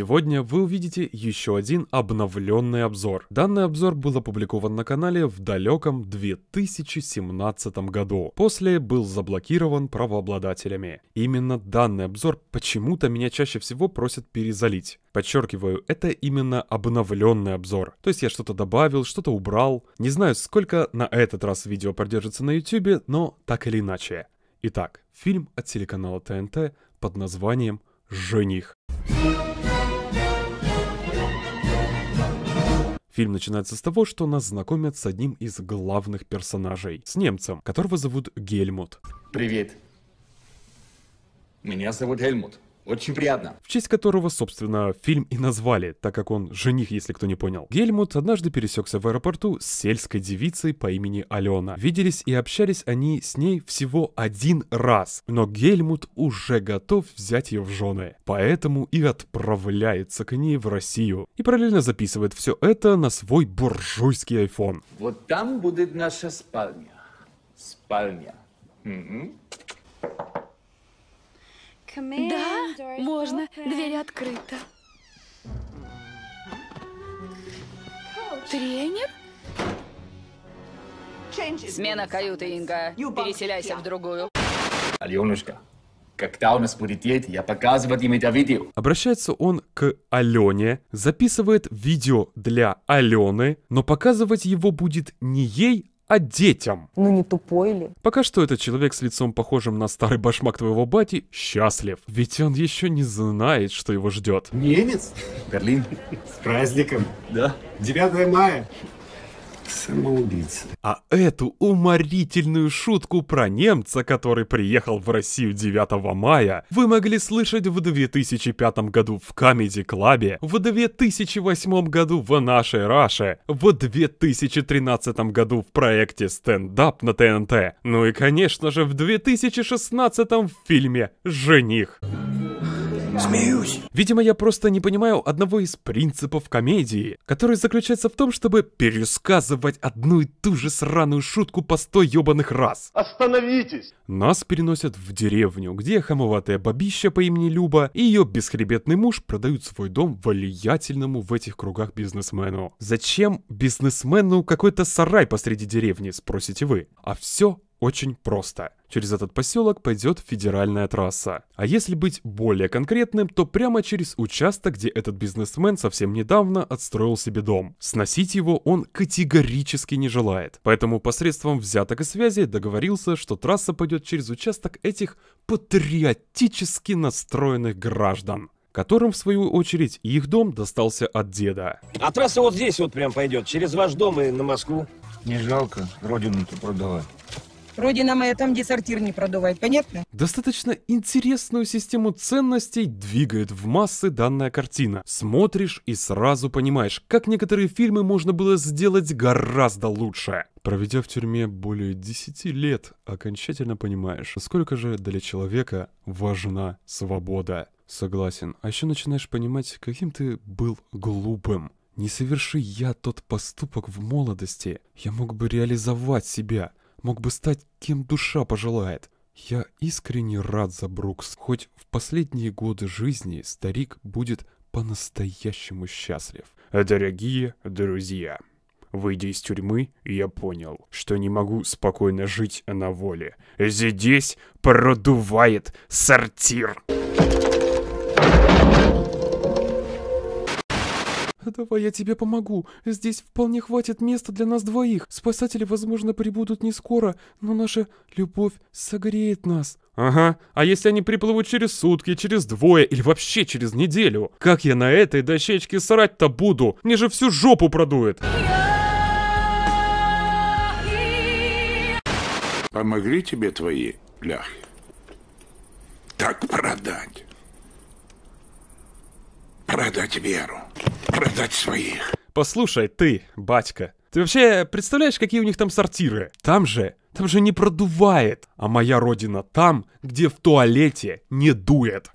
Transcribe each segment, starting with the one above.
Сегодня вы увидите еще один обновленный обзор. Данный обзор был опубликован на канале в далеком 2017 году. После был заблокирован правообладателями. Именно данный обзор почему-то меня чаще всего просят перезалить. Подчеркиваю, это именно обновленный обзор. То есть я что-то добавил, что-то убрал. Не знаю, сколько на этот раз видео продержится на YouTube, но так или иначе. Итак, фильм от телеканала ТНТ под названием «Жених». Thank you Фильм начинается с того, что нас знакомят с одним из главных персонажей, с немцем, которого зовут Гельмут. Привет. Меня зовут Гельмут. Очень приятно. В честь которого, собственно, фильм и назвали, так как он жених, если кто не понял. Гельмут однажды пересекся в аэропорту с сельской девицей по имени Алена. Виделись и общались они с ней всего один раз, но Гельмут уже готов взять ее в жены. Поэтому и отправляется к ней в Россию. И параллельно записывает все это на свой буржуйский iPhone. Вот там будет наша спальня. Спальня. Угу. Да, можно. Дверь открыта. Тренер? Смена каюты, Инга. Переселяйся в другую. Аленушка, когда у нас будет дети, я показывать им это видео. Обращается он к Алене, записывает видео для Алены, но показывать его будет не ей, а детям. Ну не тупой ли? Пока что этот человек с лицом похожим на старый башмак твоего бати счастлив, ведь он еще не знает, что его ждет. Немец? Берлин. С праздником. Да. 9 мая самоубийцы. А эту уморительную шутку про немца, который приехал в Россию 9 мая, вы могли слышать в 2005 году в Comedy клабе в 2008 году в нашей Раше, в 2013 году в проекте «Стендап» на ТНТ, ну и, конечно же, в 2016 в фильме «Жених». Смеюсь. Видимо, я просто не понимаю одного из принципов комедии, который заключается в том, чтобы пересказывать одну и ту же сраную шутку по сто ёбаных раз. Остановитесь! Нас переносят в деревню, где хамоватая бабища по имени Люба и ее бесхребетный муж продают свой дом влиятельному в этих кругах бизнесмену. Зачем бизнесмену какой-то сарай посреди деревни, спросите вы? А все очень просто. Через этот поселок пойдет федеральная трасса. А если быть более конкретным, то прямо через участок, где этот бизнесмен совсем недавно отстроил себе дом. Сносить его он категорически не желает. Поэтому посредством взяток и связи договорился, что трасса пойдет через участок этих патриотически настроенных граждан которым, в свою очередь, их дом достался от деда. А трасса вот здесь вот прям пойдет, через ваш дом и на Москву. Не жалко, родину-то продавать. Родина моя там, где сортир не продувает, понятно? Достаточно интересную систему ценностей двигает в массы данная картина. Смотришь и сразу понимаешь, как некоторые фильмы можно было сделать гораздо лучше. Проведя в тюрьме более 10 лет, окончательно понимаешь, сколько же для человека важна свобода. Согласен. А еще начинаешь понимать, каким ты был глупым. Не соверши я тот поступок в молодости, я мог бы реализовать себя, мог бы стать кем душа пожелает. Я искренне рад за Брукс. Хоть в последние годы жизни старик будет по-настоящему счастлив. Дорогие друзья, выйдя из тюрьмы, я понял, что не могу спокойно жить на воле. Здесь продувает сортир. «Давай я тебе помогу. Здесь вполне хватит места для нас двоих. Спасатели, возможно, прибудут не скоро, но наша любовь согреет нас». Ага, а если они приплывут через сутки, через двое или вообще через неделю? Как я на этой дощечке срать-то буду? Мне же всю жопу продует. Помогли тебе твои ляхи? Так продать. Продать веру. Продать своих. Послушай, ты, батька, ты вообще представляешь, какие у них там сортиры? Там же, там же не продувает. А моя родина там, где в туалете не дует.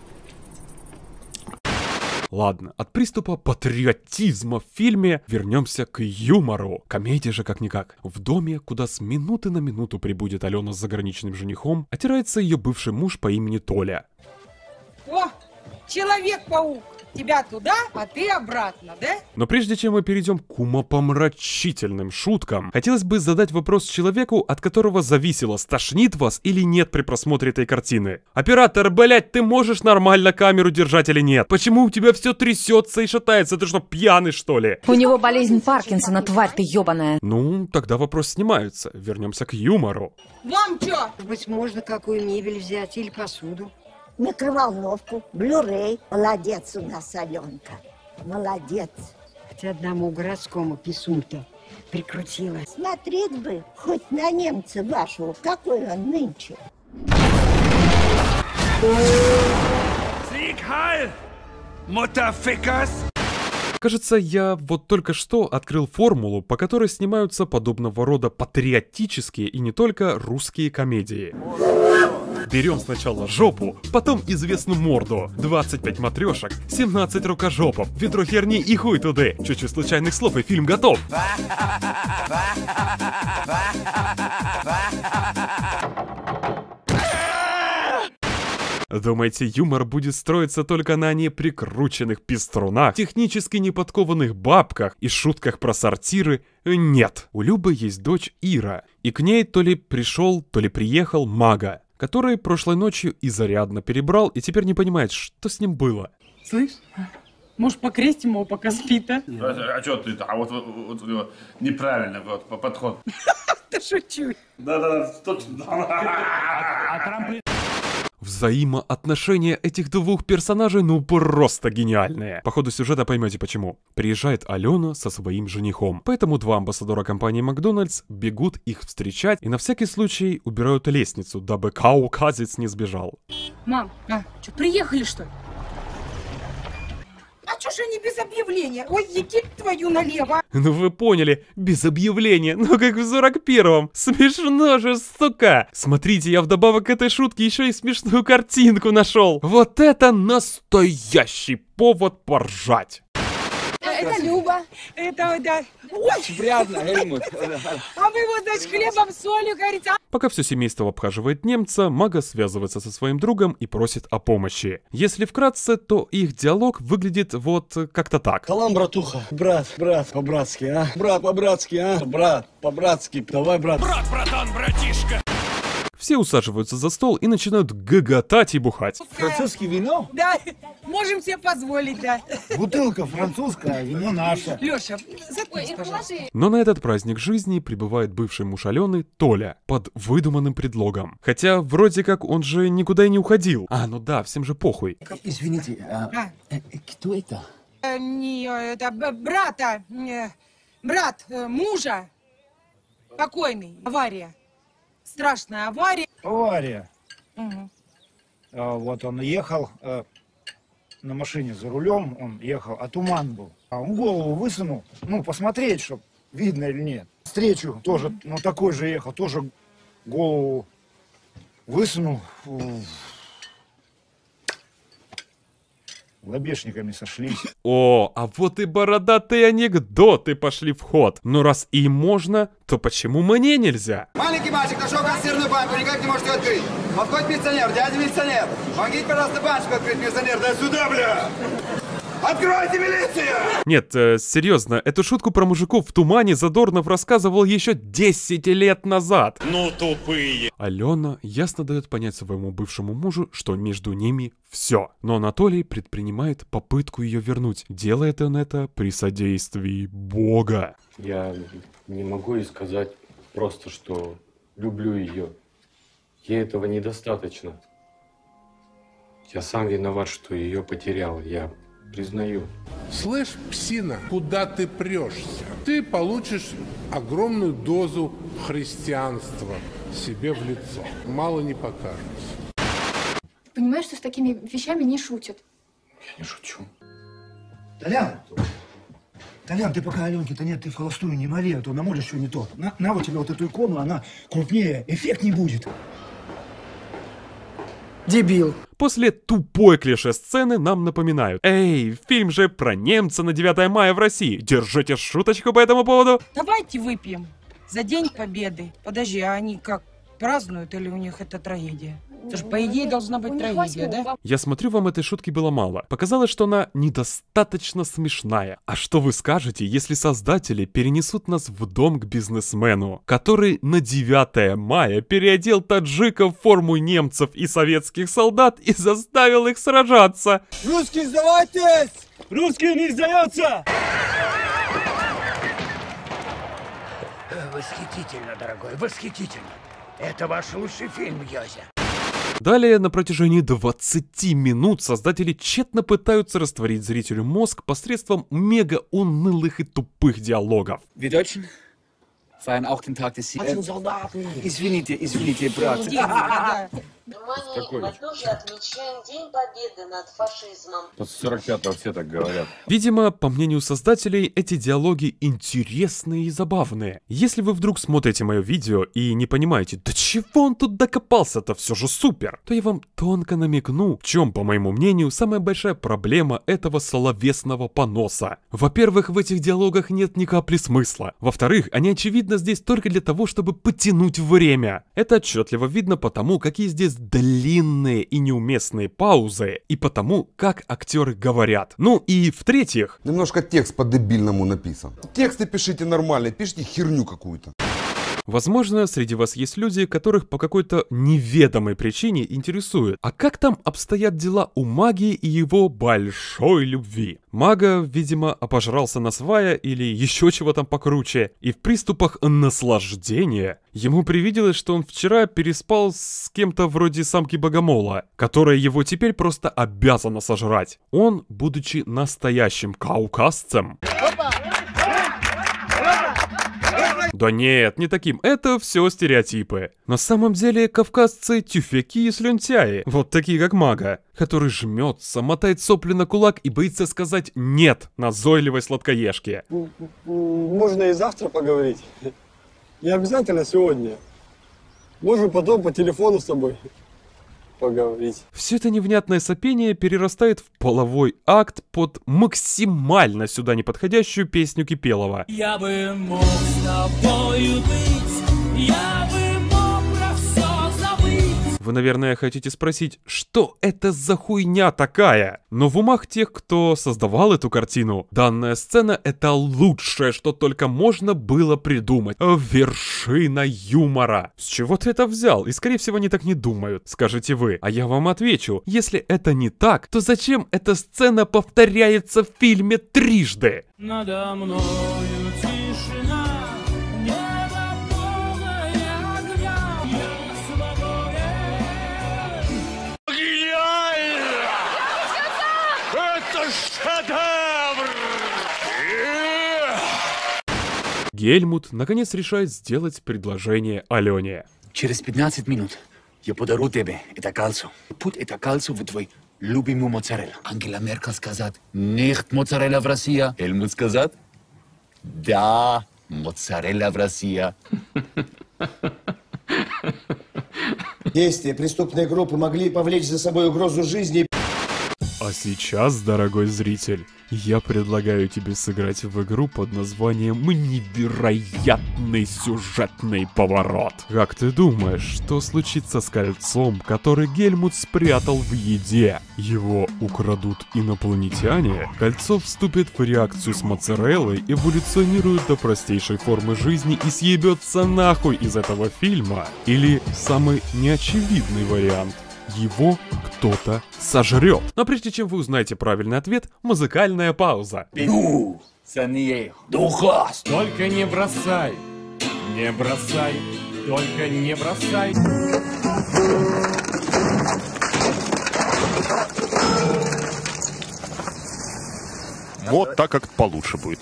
Ладно, от приступа патриотизма в фильме вернемся к юмору. Комедия же как-никак. В доме, куда с минуты на минуту прибудет Алена с заграничным женихом, отирается ее бывший муж по имени Толя. О, Человек-паук! тебя туда, а ты обратно, да? Но прежде чем мы перейдем к умопомрачительным шуткам, хотелось бы задать вопрос человеку, от которого зависело, стошнит вас или нет при просмотре этой картины. Оператор, блять, ты можешь нормально камеру держать или нет? Почему у тебя все трясется и шатается? Ты что, пьяный что ли? У него болезнь Паркинсона, тварь ты ебаная. Ну, тогда вопрос снимается. Вернемся к юмору. Вам что? Быть можно какую мебель взять или посуду микроволновку, блюрей. Молодец у нас, Аленка, молодец. Хотя одному городскому писунку прикрутила. Смотреть бы хоть на немца вашего, какой он нынче. Sieg Heil, Кажется, я вот только что открыл формулу, по которой снимаются подобного рода патриотические и не только русские комедии. Берем сначала жопу, потом известную морду, 25 матрешек, 17 рукожопов, ведро херни и хуй туды. Чуть-чуть случайных слов и фильм готов. Думаете, юмор будет строиться только на неприкрученных пеструнах, технически неподкованных бабках и шутках про сортиры? Нет. У Любы есть дочь Ира, и к ней то ли пришел, то ли приехал мага который прошлой ночью и зарядно перебрал, и теперь не понимает, что с ним было. Слышь, может, покрестим его, пока спит, а? А, что ты? А вот, вот, вот неправильно вот, подход. Да шучу. Да-да, точно. А, а Взаимоотношения этих двух персонажей ну просто гениальные. По ходу сюжета поймете почему. Приезжает Алена со своим женихом, поэтому два амбассадора компании Макдональдс бегут их встречать и на всякий случай убирают лестницу, дабы Кауказец не сбежал. Мам, а, что, приехали что ли? А чё же они без объявления? Ой, иди твою налево. Ну вы поняли, без объявления, ну как в 41-м. Смешно же, сука. Смотрите, я вдобавок к этой шутке еще и смешную картинку нашел. Вот это настоящий повод поржать. А это Люба. Это, да. Очень приятно, Гельмут. А мы вот, значит, хлебом, солью, говорите. А? Пока все семейство обхаживает немца, Мага связывается со своим другом и просит о помощи. Если вкратце, то их диалог выглядит вот как-то так. Салам, братуха. Брат, брат, по-братски, а? Брат, по-братски, а? Брат, по-братски. Давай, брат. Брат, братан, братишка. Все усаживаются за стол и начинают гоготать и бухать. Французский вино? Да, можем себе позволить, да. Бутылка французская, вино наше. Леша, заткнись, пожалуйста. Но на этот праздник жизни прибывает бывший муж Алены Толя под выдуманным предлогом. Хотя вроде как он же никуда и не уходил. А, ну да, всем же похуй. Извините, а, а? кто это? Э, не, это брата, брат мужа покойный, авария страшная авария. Авария. Угу. Вот он ехал э, на машине за рулем, он ехал, а туман был. А он голову высунул, ну, посмотреть, чтобы видно или нет. Встречу тоже, ну, такой же ехал, тоже голову высунул. лобешниками сошлись. О, а вот и бородатые анекдоты пошли в ход. Но ну, раз и можно, то почему мне нельзя? Маленький Хорошо, консервную банку никак не можете открыть. хоть милиционер, дядя милиционер. Помогите, пожалуйста, баночку открыть, милиционер. Дай сюда, бля! Откройте, милиция! Нет, э, серьезно, эту шутку про мужиков в тумане Задорнов рассказывал еще 10 лет назад. Ну тупые. Алена ясно дает понять своему бывшему мужу, что между ними все. Но Анатолий предпринимает попытку ее вернуть. Делает он это при содействии Бога. Я не могу и сказать просто, что люблю ее. Ей этого недостаточно. Я сам виноват, что ее потерял. Я признаю. Слышь, псина, куда ты прешься? Ты получишь огромную дозу христианства себе в лицо. Мало не покажется. Понимаешь, что с такими вещами не шутят? Я не шучу. Толян! Толян, ты пока Аленке-то нет, ты в холостую не моли, а то намолишь что не то. На, на вот тебе вот эту икону, она крупнее, эффект не будет. Дебил. После тупой клише-сцены нам напоминают. Эй, фильм же про немца на 9 мая в России. Держите шуточку по этому поводу. Давайте выпьем за День Победы. Подожди, а они как празднуют или у них это трагедия? Это же, по идее, ну, должна быть трагедия, да? Я смотрю, вам этой шутки было мало. Показалось, что она недостаточно смешная. А что вы скажете, если создатели перенесут нас в дом к бизнесмену, который на 9 мая переодел таджиков в форму немцев и советских солдат и заставил их сражаться? Русские, сдавайтесь! Русские не сдаются! Восхитительно, дорогой, восхитительно. Это ваш лучший фильм, Йозе. Далее, на протяжении 20 минут создатели тщетно пытаются растворить зрителю мозг посредством мега унылых и тупых диалогов. Видочин? Feiern auch den Tag des Sieges. Извините, извините, брат. Мы Какой? тоже отмечаем День Победы над фашизмом. После 45 все так говорят. Видимо, по мнению создателей, эти диалоги интересные и забавные. Если вы вдруг смотрите мое видео и не понимаете, да чего он тут докопался-то, все же супер, то я вам тонко намекну, в чем, по моему мнению, самая большая проблема этого словесного поноса. Во-первых, в этих диалогах нет ни капли смысла. Во-вторых, они очевидно здесь только для того, чтобы потянуть время. Это отчетливо видно потому, какие здесь через длинные и неуместные паузы и потому, как актеры говорят. Ну и в-третьих... Немножко текст по-дебильному написан. Тексты пишите нормально, пишите херню какую-то. Возможно, среди вас есть люди, которых по какой-то неведомой причине интересует, а как там обстоят дела у магии и его большой любви? Мага, видимо, обожрался на свая или еще чего там покруче, и в приступах наслаждения ему привиделось, что он вчера переспал с кем-то вроде самки богомола, которая его теперь просто обязана сожрать. Он, будучи настоящим каукасцем... Да нет, не таким, это все стереотипы. На самом деле кавказцы тюфяки и слюнтяи, вот такие как мага, который жмется, мотает сопли на кулак и боится сказать «нет» назойливой сладкоежке. Можно и завтра поговорить. Не обязательно сегодня. Можем потом по телефону с тобой поговорить. Все это невнятное сопение перерастает в половой акт под максимально сюда неподходящую песню Кипелова. Я бы мог с тобою быть, я бы вы, наверное, хотите спросить, что это за хуйня такая? Но в умах тех, кто создавал эту картину, данная сцена — это лучшее, что только можно было придумать. Вершина юмора. С чего ты это взял? И, скорее всего, они так не думают, скажете вы. А я вам отвечу, если это не так, то зачем эта сцена повторяется в фильме трижды? Надо мною Гельмут наконец решает сделать предложение Алене. Через 15 минут я подарю тебе это кальцо. Путь это кальцо в твой любимый моцарелла. Ангела Меркель сказала, нет моцарелла в России. Гельмут сказал, да, моцарелла в России. Действия преступной группы могли повлечь за собой угрозу жизни а сейчас, дорогой зритель, я предлагаю тебе сыграть в игру под названием «Невероятный сюжетный поворот». Как ты думаешь, что случится с кольцом, который Гельмут спрятал в еде? Его украдут инопланетяне? Кольцо вступит в реакцию с моцареллой, эволюционирует до простейшей формы жизни и съебется нахуй из этого фильма? Или самый неочевидный вариант? его кто-то сожрет. Но прежде чем вы узнаете правильный ответ, музыкальная пауза. Ну, Духас! Только не бросай, не бросай, только не бросай. Вот так как получше будет.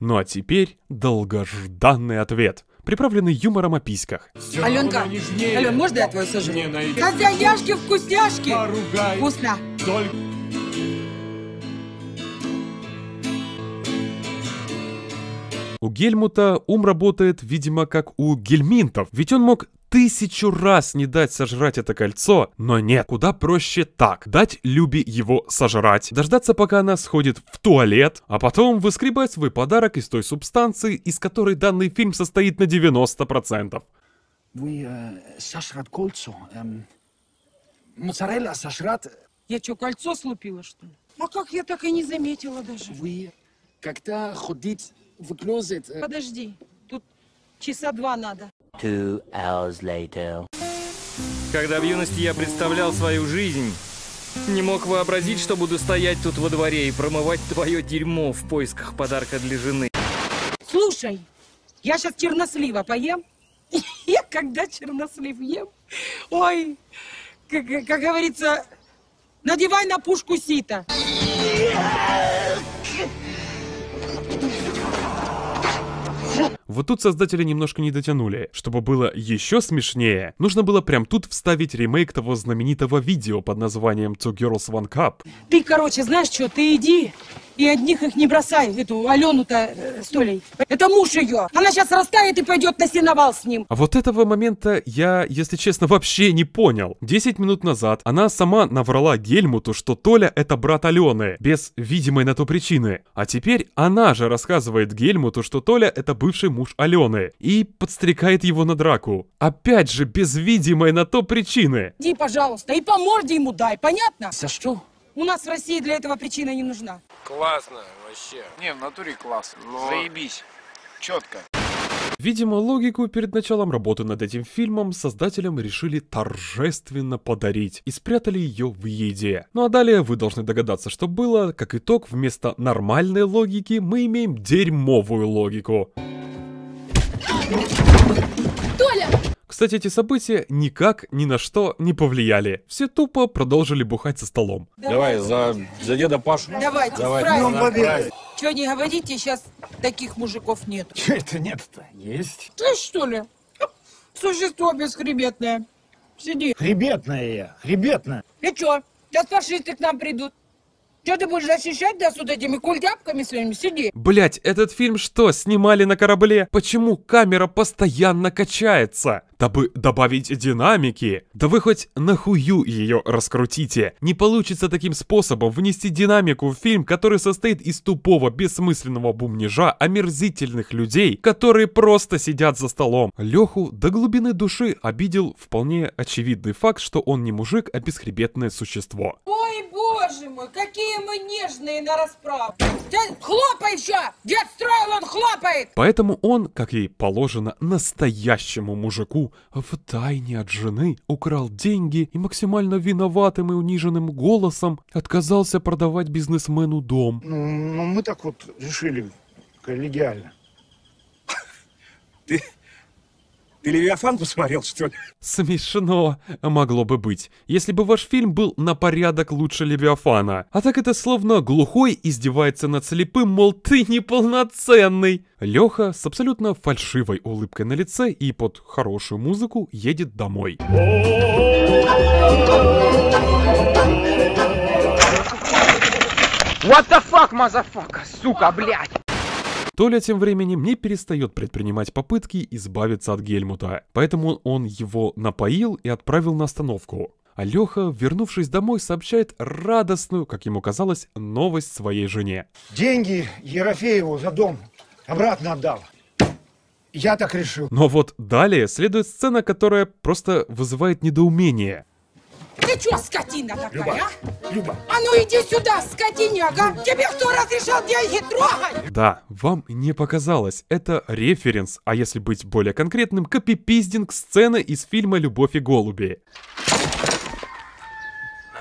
Ну а теперь долгожданный ответ приправленный юмором о письках. Аленка, Ален, можно я твою сожру? Хозяяшки, вкусняшки! Поругай. Вкусно! Только... У Гельмута ум работает, видимо, как у гельминтов, ведь он мог тысячу раз не дать сожрать это кольцо, но нет, куда проще так, дать Люби его сожрать, дождаться пока она сходит в туалет, а потом выскребать свой подарок из той субстанции, из которой данный фильм состоит на 90%. Вы э, сожрать кольцо, эм, моцарелла сожрать... Я что, кольцо слупила, что ли? А как я так и не заметила даже? Вы когда ходить в клозет... Э... Подожди, тут часа два надо. Two hours later. Когда в юности я представлял свою жизнь, не мог вообразить, что буду стоять тут во дворе и промывать твое дерьмо в поисках подарка для жены. Слушай, я сейчас чернослива поем. Я когда чернослив ем, ой, как, как говорится, надевай на пушку сито. Yeah! Вот тут создатели немножко не дотянули. Чтобы было еще смешнее, нужно было прям тут вставить ремейк того знаменитого видео под названием Two Girls One Cup. Ты, короче, знаешь что, ты иди и одних их не бросай, эту Алену-то э, с Это муж ее. Она сейчас растает и пойдет на сеновал с ним. А вот этого момента я, если честно, вообще не понял. Десять минут назад она сама наврала Гельмуту, что Толя это брат Алены, без видимой на то причины. А теперь она же рассказывает Гельмуту, что Толя это бывший муж Алены, и подстрекает его на драку. Опять же, без видимой на то причины. Иди, пожалуйста, и по морде ему дай, понятно? За что? У нас в России для этого причина не нужна. Классно вообще. Не, в натуре классно. Но... Заебись. Четко. Видимо, логику перед началом работы над этим фильмом создателям решили торжественно подарить и спрятали ее в еде. Ну а далее вы должны догадаться, что было, как итог, вместо нормальной логики мы имеем дерьмовую логику. Толя! Кстати, эти события никак ни на что не повлияли. Все тупо продолжили бухать со столом. Давай, за, за деда Пашу. Давайте, Давай, справим. Днем ну, победы. не говорите, сейчас таких мужиков нет. Че это нет-то? Есть. Ты что ли? Существо бесхребетное. Сиди. Хребетное я, хребетное. И чё? Сейчас фашисты к нам придут. Что ты будешь защищать нас вот этими культяпками своими? Сиди. Блять, этот фильм что, снимали на корабле? Почему камера постоянно качается? Дабы добавить динамики. Да вы хоть нахую ее раскрутите. Не получится таким способом внести динамику в фильм, который состоит из тупого, бессмысленного бумнижа омерзительных людей, которые просто сидят за столом. Леху до глубины души обидел вполне очевидный факт, что он не мужик, а бесхребетное существо. Ой, боже мой, какие мы нежные на расправу. Да хлопай еще! Дед строил, он хлопает! Поэтому он, как ей положено настоящему мужику, в тайне от жены украл деньги и максимально виноватым и униженным голосом отказался продавать бизнесмену дом. Ну, ну мы так вот решили коллегиально. Ты ты Левиафан посмотрел, что ли? Смешно могло бы быть, если бы ваш фильм был на порядок лучше Левиафана. А так это словно глухой издевается над слепым, мол, ты неполноценный. Леха с абсолютно фальшивой улыбкой на лице и под хорошую музыку едет домой. What the fuck, мазафака, сука, блядь! Толя тем временем не перестает предпринимать попытки избавиться от Гельмута, поэтому он его напоил и отправил на остановку. А Леха, вернувшись домой, сообщает радостную, как ему казалось, новость своей жене. Деньги Ерофееву за дом обратно отдал. Я так решил. Но вот далее следует сцена, которая просто вызывает недоумение. Ты чё, скотина такая, Люба, а? Люба. А ну иди сюда, скотиняга. Тебе кто разрешал деньги трогать? Да, вам не показалось. Это референс, а если быть более конкретным, копипиздинг сцены из фильма «Любовь и голуби».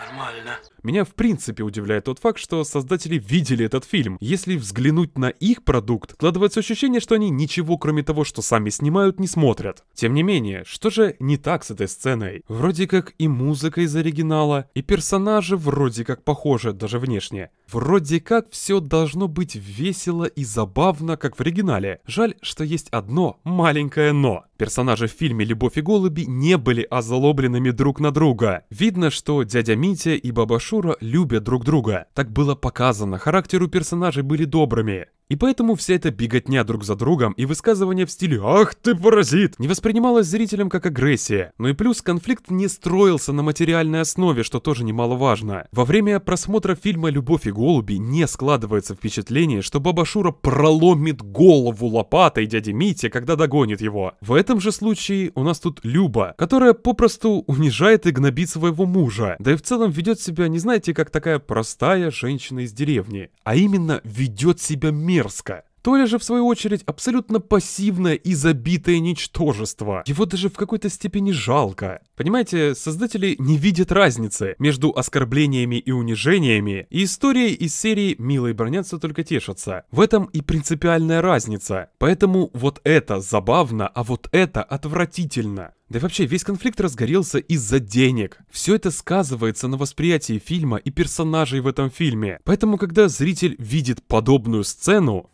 Нормально. Меня в принципе удивляет тот факт, что создатели видели этот фильм. Если взглянуть на их продукт, складывается ощущение, что они ничего кроме того, что сами снимают, не смотрят. Тем не менее, что же не так с этой сценой? Вроде как и музыка из оригинала, и персонажи вроде как похожи, даже внешне. Вроде как все должно быть весело и забавно, как в оригинале. Жаль, что есть одно маленькое «но». Персонажи в фильме «Любовь и голуби» не были озлобленными друг на друга. Видно, что дядя Митя и баба Шура любят друг друга. Так было показано, Характеру персонажей были добрыми. И поэтому вся эта беготня друг за другом и высказывание в стиле «Ах ты паразит!» не воспринималось зрителям как агрессия. Ну и плюс конфликт не строился на материальной основе, что тоже немаловажно. Во время просмотра фильма «Любовь и голуби» не складывается впечатление, что Баба Шура проломит голову лопатой дяди Мити, когда догонит его. В этом же случае у нас тут Люба, которая попросту унижает и гнобит своего мужа. Да и в целом ведет себя, не знаете, как такая простая женщина из деревни. А именно ведет себя мерзко Мирска. Толя же, в свою очередь, абсолютно пассивное и забитое ничтожество. Его даже в какой-то степени жалко. Понимаете, создатели не видят разницы между оскорблениями и унижениями, и истории из серии «Милые бронятся, только тешатся». В этом и принципиальная разница. Поэтому вот это забавно, а вот это отвратительно. Да и вообще, весь конфликт разгорелся из-за денег. Все это сказывается на восприятии фильма и персонажей в этом фильме. Поэтому, когда зритель видит подобную сцену,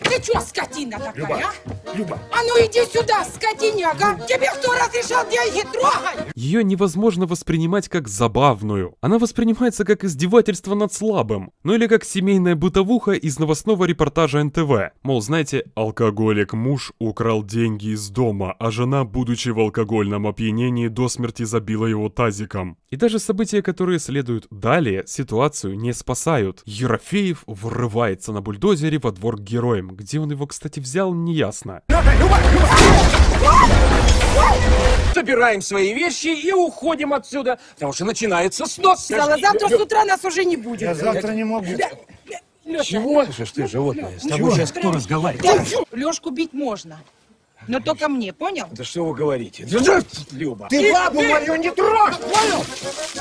ты чё, скотина такая, Люба, а? Люба. А ну иди сюда, скотиняга. Тебе кто разрешал деньги трогать? Ее невозможно воспринимать как забавную. Она воспринимается как издевательство над слабым. Ну или как семейная бытовуха из новостного репортажа НТВ. Мол, знаете, алкоголик-муж украл деньги из дома, а жена, будучи в алкогольном опьянении, до смерти забила его тазиком. И даже события, которые следуют далее, ситуацию не спасают. Ерофеев врывается на бульдозере во двор к героям. Дэм, где он его, кстати, взял, неясно. Собираем свои вещи и уходим отсюда, потому что начинается снос. Зала, завтра с утра нас уже не будет. Я завтра не могу. Лёша. Чего? Слышишь ты, животное, с тобой сейчас кто разговаривает? Лёшку бить можно. Но только мне, понял? Да что вы говорите? Люба! Ты, ты бабу мою не трожь, понял?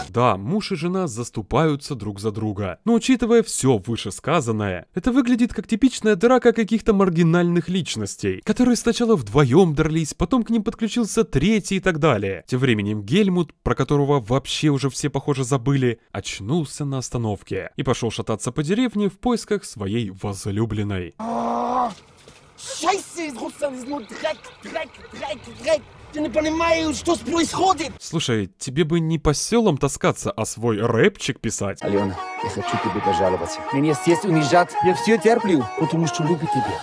Да, муж и жена заступаются друг за друга. Но учитывая все вышесказанное, это выглядит как типичная драка каких-то маргинальных личностей, которые сначала вдвоем дрались, потом к ним подключился третий и так далее. Тем временем Гельмут, про которого вообще уже все, похоже, забыли, очнулся на остановке и пошел шататься по деревне в поисках своей возлюбленной. А, Scheiße, Russland ist nur Dreck, Dreck, Dreck, Dreck. Я не понимаю, что происходит. Слушай, тебе бы не по селам таскаться, а свой рэпчик писать. Алена, я хочу тебе пожаловаться. Меня здесь унижат. Я все терплю, потому что люблю тебя.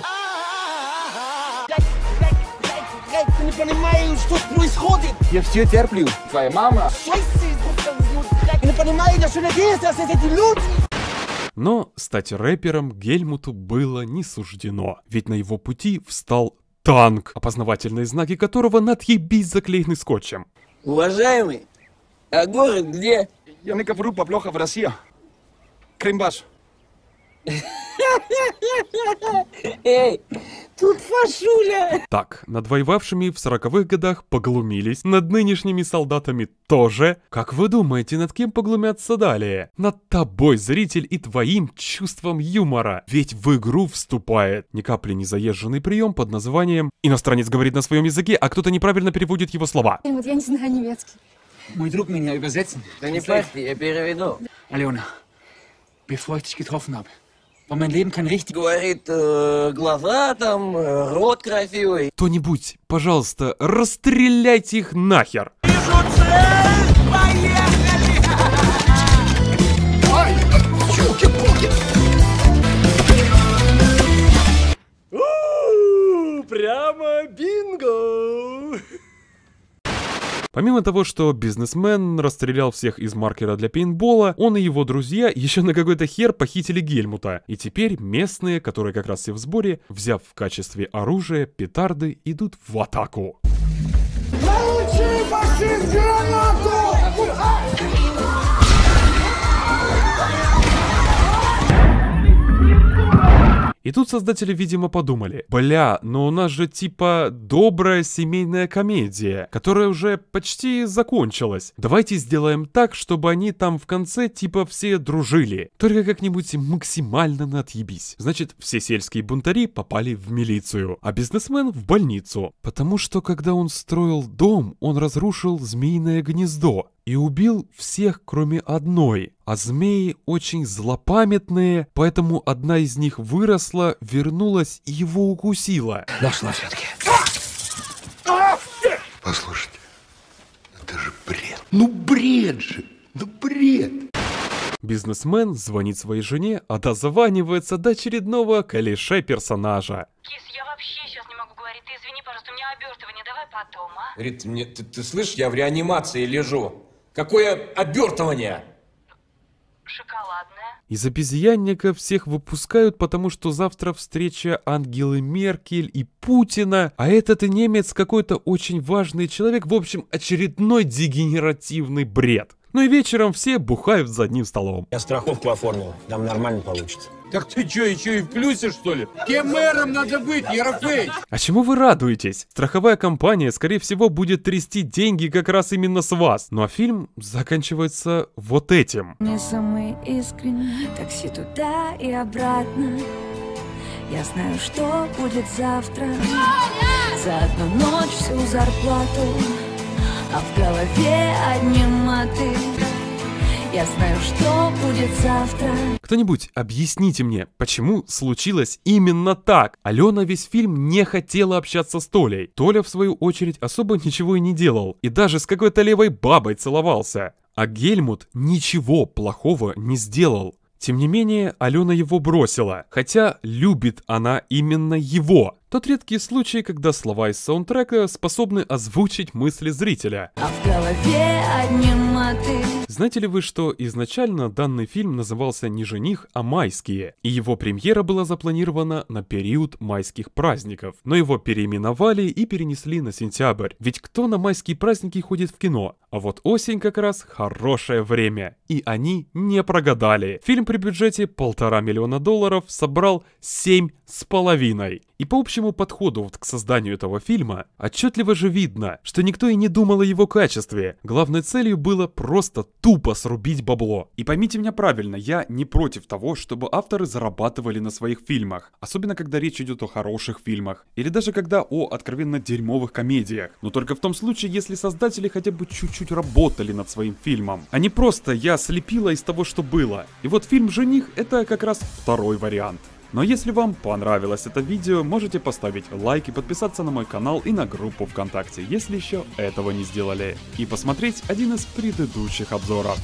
Я не понимаю, что происходит. Я все терплю. Твоя мама. Шайся, я не понимаю, на что надеяться, эти люди. Но стать рэпером Гельмуту было не суждено, ведь на его пути встал танк, опознавательные знаки которого надъебись заклеены скотчем. Уважаемый, а город где? Я не ковру поплохо в Россию. Кримбаш. Эй, тут фашуля! Так, над воевавшими в сороковых годах поглумились, над нынешними солдатами тоже. Как вы думаете, над кем поглумятся далее? Над тобой, зритель, и твоим чувством юмора. Ведь в игру вступает ни капли не заезженный прием под названием «Иностранец говорит на своем языке, а кто-то неправильно переводит его слова». Вот я не знаю немецкий. Мой друг меня übersetzt. Да не плачь, я переведу. Алена, bevor ich dich getroffen habe, по моему Лим Конрихти говорит, э, глаза там, э, рот красивый. Кто-нибудь, пожалуйста, расстреляйте их нахер. Вижу цель, поехали! Помимо того, что бизнесмен расстрелял всех из маркера для пейнтбола, он и его друзья еще на какой-то хер похитили Гельмута. И теперь местные, которые как раз все в сборе, взяв в качестве оружия петарды, идут в атаку. Получи, фашист, И тут создатели, видимо, подумали, бля, но у нас же типа добрая семейная комедия, которая уже почти закончилась. Давайте сделаем так, чтобы они там в конце типа все дружили. Только как-нибудь максимально наотъебись. Значит, все сельские бунтари попали в милицию, а бизнесмен в больницу. Потому что когда он строил дом, он разрушил змеиное гнездо и убил всех, кроме одной. А змеи очень злопамятные, поэтому одна из них выросла, вернулась и его укусила. Нашла все-таки. Послушайте, это же бред. Ну бред же, ну бред. Бизнесмен звонит своей жене, а та заванивается до очередного калише персонажа. Кис, я вообще сейчас не могу говорить, ты извини, пожалуйста, у меня обертывание, давай потом, а? Рит, мне, ты, ты слышишь, я в реанимации лежу. Какое обертывание! Шоколадное. Из обезьянника всех выпускают, потому что завтра встреча Ангелы Меркель и Путина, а этот и немец какой-то очень важный человек, в общем, очередной дегенеративный бред. Ну и вечером все бухают за одним столом. Я страховку оформил, там нормально получится. Так ты что, еще и в плюсе, что ли? Кем мэром надо быть, Ерофей? А чему вы радуетесь? Страховая компания, скорее всего, будет трясти деньги как раз именно с вас. Ну а фильм заканчивается вот этим. Не самый искренний, такси туда и обратно. Я знаю, что будет завтра. За одну ночь всю зарплату, а в голове одни маты. Я знаю, что будет завтра. Кто-нибудь, объясните мне, почему случилось именно так? Алена весь фильм не хотела общаться с Толей. Толя, в свою очередь, особо ничего и не делал. И даже с какой-то левой бабой целовался. А Гельмут ничего плохого не сделал. Тем не менее, Алена его бросила, хотя любит она именно его. Тот редкий случай, когда слова из саундтрека способны озвучить мысли зрителя. А в голове одни маты. Знаете ли вы, что изначально данный фильм назывался не «Жених», а «Майские», и его премьера была запланирована на период майских праздников, но его переименовали и перенесли на сентябрь, ведь кто на майские праздники ходит в кино? А вот осень как раз хорошее время, и они не прогадали. Фильм при бюджете полтора миллиона долларов собрал семь с половиной. И по общему подходу вот к созданию этого фильма отчетливо же видно, что никто и не думал о его качестве. Главной целью было просто тупо срубить бабло. И поймите меня правильно, я не против того, чтобы авторы зарабатывали на своих фильмах, особенно когда речь идет о хороших фильмах, или даже когда о откровенно дерьмовых комедиях, но только в том случае, если создатели хотя бы чуть-чуть работали над своим фильмом, а не просто я слепила из того, что было. И вот фильм «Жених» — это как раз второй вариант. Но если вам понравилось это видео, можете поставить лайк и подписаться на мой канал и на группу ВКонтакте, если еще этого не сделали. И посмотреть один из предыдущих обзоров.